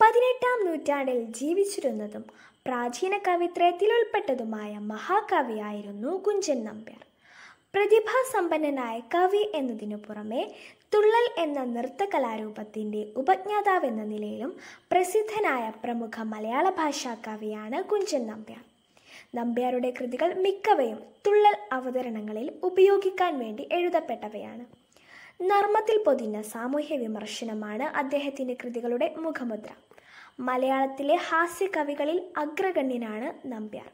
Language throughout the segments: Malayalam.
പതിനെട്ടാം നൂറ്റാണ്ടിൽ ജീവിച്ചിരുന്നതും പ്രാചീന കവിത്രയത്തിൽ ഉൾപ്പെട്ടതുമായ മഹാകവിയായിരുന്നു കുഞ്ചൻ നമ്പ്യാർ പ്രതിഭാസമ്പന്നനായ കവി എന്നതിനു പുറമെ തുള്ളൽ എന്ന നൃത്ത കലാരൂപത്തിൻ്റെ ഉപജ്ഞാതാവെന്ന നിലയിലും പ്രസിദ്ധനായ പ്രമുഖ മലയാള ഭാഷാ കവിയാണ് കുഞ്ചൻ നമ്പ്യാർ നമ്പ്യാരുടെ കൃതികൾ മിക്കവയും തുള്ളൽ അവതരണങ്ങളിൽ ഉപയോഗിക്കാൻ വേണ്ടി എഴുതപ്പെട്ടവയാണ് നർമ്മത്തിൽ പൊതിഞ്ഞ സാമൂഹ്യ വിമർശനമാണ് അദ്ദേഹത്തിൻ്റെ കൃതികളുടെ മുഖമുദ്ര മലയാളത്തിലെ ഹാസ്യ കവികളിൽ അഗ്രഗണ്യനാണ് നമ്പ്യാർ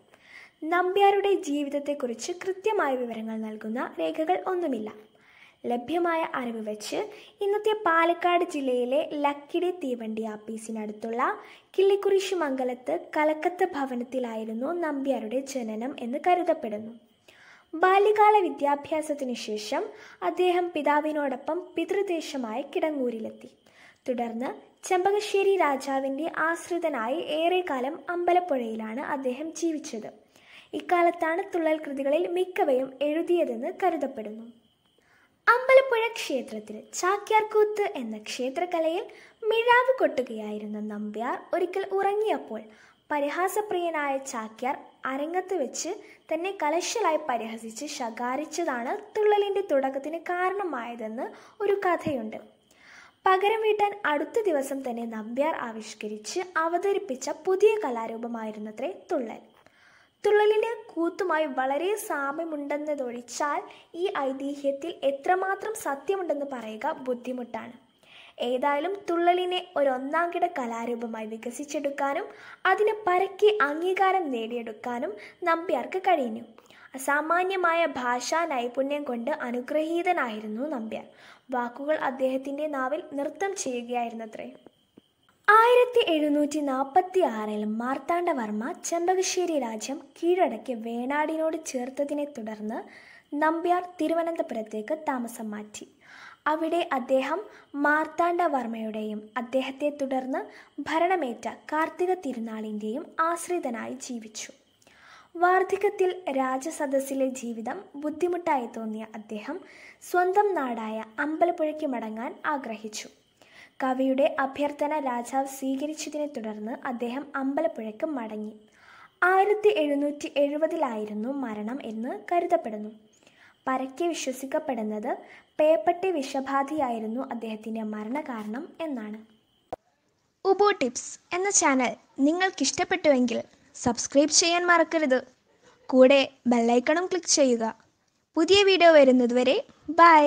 നമ്പ്യാരുടെ ജീവിതത്തെക്കുറിച്ച് കൃത്യമായ വിവരങ്ങൾ നൽകുന്ന രേഖകൾ ഒന്നുമില്ല ലഭ്യമായ അറിവ് വെച്ച് ഇന്നത്തെ പാലക്കാട് ജില്ലയിലെ ലക്കിടി തീവണ്ടി ആപ്പീസിനടുത്തുള്ള കിള്ളിക്കുരിശ് മംഗലത്ത് കലക്കത്ത് ഭവനത്തിലായിരുന്നു നമ്പ്യാരുടെ ജനനം എന്ന് കരുതപ്പെടുന്നു ബാല്യകാല വിദ്യാഭ്യാസത്തിനു ശേഷം അദ്ദേഹം പിതാവിനോടൊപ്പം പിതൃദേശമായ കിടങ്ങൂരിലെത്തി തുടർന്ന് ചെമ്പകശ്ശേരി രാജാവിൻ്റെ ആശ്രിതനായി ഏറെക്കാലം അമ്പലപ്പുഴയിലാണ് അദ്ദേഹം ജീവിച്ചത് ഇക്കാലത്താണ് തുള്ളൽ കൃതികളിൽ മിക്കവയും എഴുതിയതെന്ന് കരുതപ്പെടുന്നു അമ്പലപ്പുഴ ക്ഷേത്രത്തിൽ ചാക്യാർകൂത്ത് എന്ന ക്ഷേത്രകലയിൽ മിഴാവ് കൊട്ടുകയായിരുന്ന നമ്പ്യാർ ഒരിക്കൽ ഉറങ്ങിയപ്പോൾ പരിഹാസപ്രിയനായ ചാക്യാർ അരങ്ങത്ത് വെച്ച് തന്നെ കലശലായി പരിഹസിച്ച് ശകാരിച്ചതാണ് തുള്ളലിൻ്റെ തുടക്കത്തിന് കാരണമായതെന്ന് ഒരു കഥയുണ്ട് പകരം വീട്ടാൻ അടുത്ത ദിവസം തന്നെ നമ്പ്യാർ ആവിഷ്കരിച്ച് അവതരിപ്പിച്ച പുതിയ കലാരൂപമായിരുന്നത്രേ തുള്ളൽ തുള്ളലിന്റെ കൂത്തുമായി വളരെ സാമ്യമുണ്ടെന്നതൊഴിച്ചാൽ ഈ ഐതിഹ്യത്തിൽ എത്രമാത്രം സത്യമുണ്ടെന്ന് പറയുക ബുദ്ധിമുട്ടാണ് ഏതായാലും തുള്ളലിനെ ഒന്നാംകിട കലാരൂപമായി വികസിച്ചെടുക്കാനും അതിന് പരക്കെ അംഗീകാരം നേടിയെടുക്കാനും നമ്പ്യാർക്ക് കഴിഞ്ഞു അസാമാന്യമായ ഭാഷാ നൈപുണ്യം കൊണ്ട് അനുഗ്രഹീതനായിരുന്നു നമ്പ്യാർ വാക്കുകൾ അദ്ദേഹത്തിൻ്റെ നാവിൽ നൃത്തം ചെയ്യുകയായിരുന്നത്രേ ആയിരത്തി എഴുന്നൂറ്റി നാൽപ്പത്തി ആറിൽ മാർത്താണ്ഡവർമ്മ ചെമ്പകശ്ശേരി രാജ്യം കീഴടക്കി വേണാടിനോട് ചേർത്തതിനെ തുടർന്ന് നമ്പ്യാർ തിരുവനന്തപുരത്തേക്ക് താമസം മാറ്റി അവിടെ അദ്ദേഹം മാർത്താണ്ഡവർമ്മയുടെയും അദ്ദേഹത്തെ തുടർന്ന് ഭരണമേറ്റ കാർത്തിക തിരുനാളിൻ്റെയും ആശ്രിതനായി ജീവിച്ചു വാർദ്ധക്യത്തിൽ രാജസദസ്സിലെ ജീവിതം ബുദ്ധിമുട്ടായി തോന്നിയ അദ്ദേഹം സ്വന്തം നാടായ അമ്പലപ്പുഴയ്ക്ക് മടങ്ങാൻ ആഗ്രഹിച്ചു കവിയുടെ അഭ്യർത്ഥന രാജാവ് സ്വീകരിച്ചതിനെ തുടർന്ന് അദ്ദേഹം അമ്പലപ്പുഴയ്ക്ക് മടങ്ങി ആയിരത്തി എഴുന്നൂറ്റി എഴുപതിലായിരുന്നു മരണം എന്ന് കരുതപ്പെടുന്നു പരക്കെ വിശ്വസിക്കപ്പെടുന്നത് പേപ്പട്ടി വിഷബാധയായിരുന്നു അദ്ദേഹത്തിൻ്റെ മരണകാരണം എന്നാണ് ഉബോ ടിപ്സ് എന്ന ചാനൽ നിങ്ങൾക്കിഷ്ടപ്പെട്ടുവെങ്കിൽ സബ്സ്ക്രൈബ് ചെയ്യാൻ മറക്കരുത് കൂടെ ബെല്ലൈക്കണും ക്ലിക്ക് ചെയ്യുക പുതിയ വീഡിയോ വരുന്നതുവരെ ബൈ